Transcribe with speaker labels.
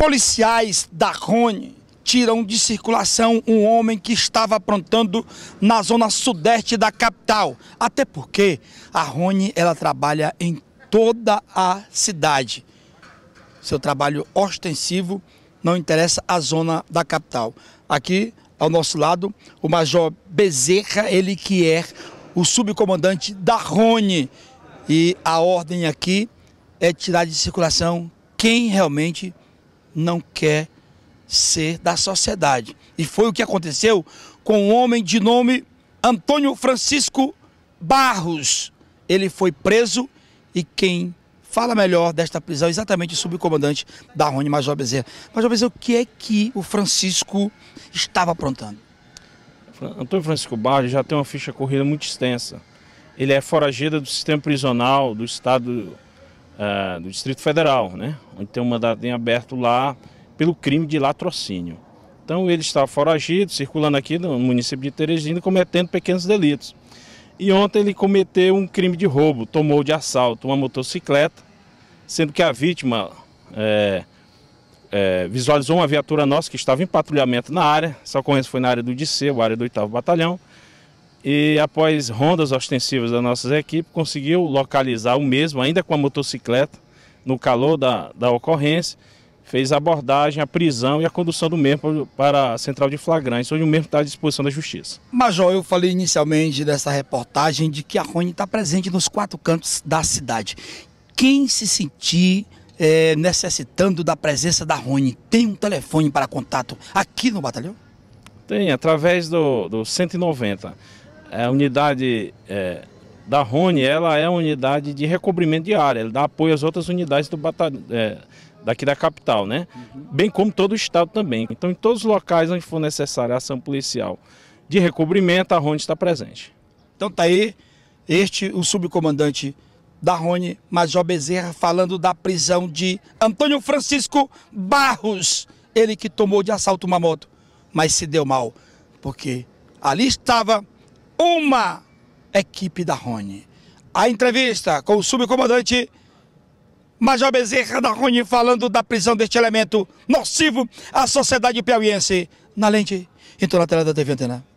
Speaker 1: Policiais da Rony tiram de circulação um homem que estava aprontando na zona sudeste da capital. Até porque a Rony ela trabalha em toda a cidade. Seu trabalho ostensivo não interessa a zona da capital. Aqui ao nosso lado, o Major Bezerra, ele que é o subcomandante da Rony. E a ordem aqui é tirar de circulação quem realmente não quer ser da sociedade. E foi o que aconteceu com um homem de nome Antônio Francisco Barros. Ele foi preso e quem fala melhor desta prisão é exatamente o subcomandante da Rony,
Speaker 2: Major Bezerra. Major Bezerra, o que é que o Francisco estava aprontando? Antônio Francisco Barros já tem uma ficha corrida muito extensa. Ele é foragido do sistema prisional do estado uh, do Distrito Federal, né? onde tem um mandado aberto lá pelo crime de latrocínio. Então ele estava foragido, circulando aqui no município de Teresina, cometendo pequenos delitos. E ontem ele cometeu um crime de roubo, tomou de assalto uma motocicleta, sendo que a vítima é, é, visualizou uma viatura nossa que estava em patrulhamento na área. Essa ocorrência foi na área do Disseu, área do 8 Batalhão e após rondas ostensivas das nossas equipes conseguiu localizar o mesmo, ainda com a motocicleta, no calor da, da ocorrência, fez a abordagem, a prisão e a condução do mesmo para a central de flagrantes, onde o mesmo está à disposição da justiça.
Speaker 1: Major, eu falei inicialmente dessa reportagem de que a Rony está presente nos quatro cantos da cidade. Quem se sentir é, necessitando da presença da Rony, tem um telefone para contato aqui no batalhão?
Speaker 2: Tem, através do, do 190. É a unidade é, da Rony, ela é a unidade de recobrimento de área, ela dá apoio às outras unidades do batalhão. É, daqui da capital, né? Uhum. Bem como todo o estado também. Então, em todos os locais onde for necessária ação policial de recobrimento, a Rone está presente. Então tá aí este o subcomandante
Speaker 1: da Rone Major Bezerra, falando da prisão de Antônio Francisco Barros, ele que tomou de assalto uma moto, mas se deu mal, porque ali estava uma equipe da Rony. A entrevista com o subcomandante Major Bezerra da Rony falando da prisão deste elemento nocivo à sociedade piauiense. Na lente, então na tela da TV Antena.